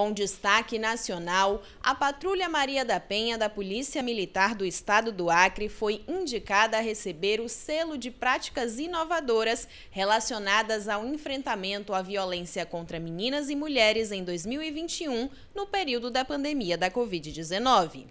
Com destaque nacional, a Patrulha Maria da Penha da Polícia Militar do Estado do Acre foi indicada a receber o selo de práticas inovadoras relacionadas ao enfrentamento à violência contra meninas e mulheres em 2021, no período da pandemia da Covid-19.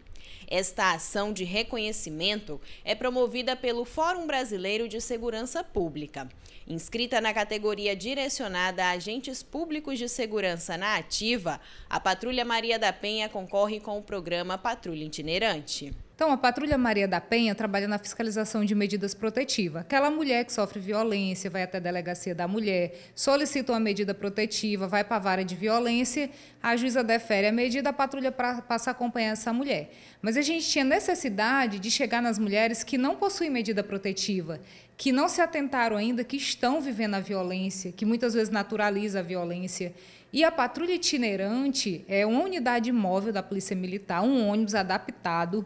Esta ação de reconhecimento é promovida pelo Fórum Brasileiro de Segurança Pública. Inscrita na categoria direcionada a agentes públicos de segurança na ativa, a Patrulha Maria da Penha concorre com o programa Patrulha Itinerante. Então, a Patrulha Maria da Penha trabalha na fiscalização de medidas protetivas. Aquela mulher que sofre violência vai até a delegacia da mulher, solicita uma medida protetiva, vai para a vara de violência, a juíza defere a medida, a patrulha passa a acompanhar essa mulher. Mas a gente tinha necessidade de chegar nas mulheres que não possuem medida protetiva, que não se atentaram ainda, que estão vivendo a violência, que muitas vezes naturaliza a violência. E a patrulha itinerante é uma unidade móvel da Polícia Militar, um ônibus adaptado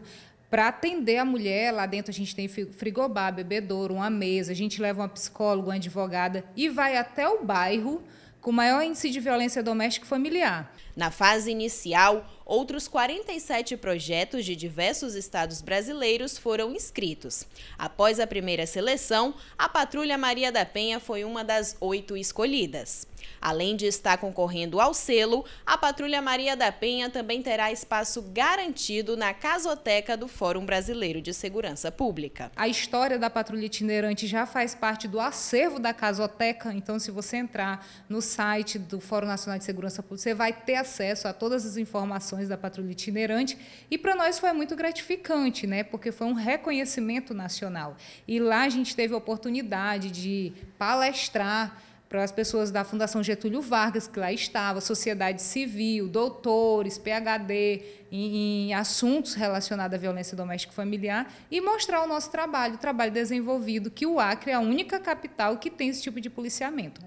para atender a mulher. Lá dentro a gente tem frigobar, bebedouro, uma mesa, a gente leva uma psicóloga, uma advogada e vai até o bairro com maior índice de violência doméstica e familiar. Na fase inicial, outros 47 projetos de diversos estados brasileiros foram inscritos. Após a primeira seleção, a Patrulha Maria da Penha foi uma das oito escolhidas. Além de estar concorrendo ao selo, a Patrulha Maria da Penha também terá espaço garantido na casoteca do Fórum Brasileiro de Segurança Pública. A história da Patrulha Itinerante já faz parte do acervo da casoteca, então se você entrar no site do Fórum Nacional de Segurança Pública, você vai ter acesso a todas as informações da Patrulha Itinerante e para nós foi muito gratificante, né? Porque foi um reconhecimento nacional. E lá a gente teve a oportunidade de palestrar para as pessoas da Fundação Getúlio Vargas, que lá estava, sociedade civil, doutores, PhD, em, em assuntos relacionados à violência doméstica e familiar, e mostrar o nosso trabalho, o trabalho desenvolvido, que o Acre é a única capital que tem esse tipo de policiamento.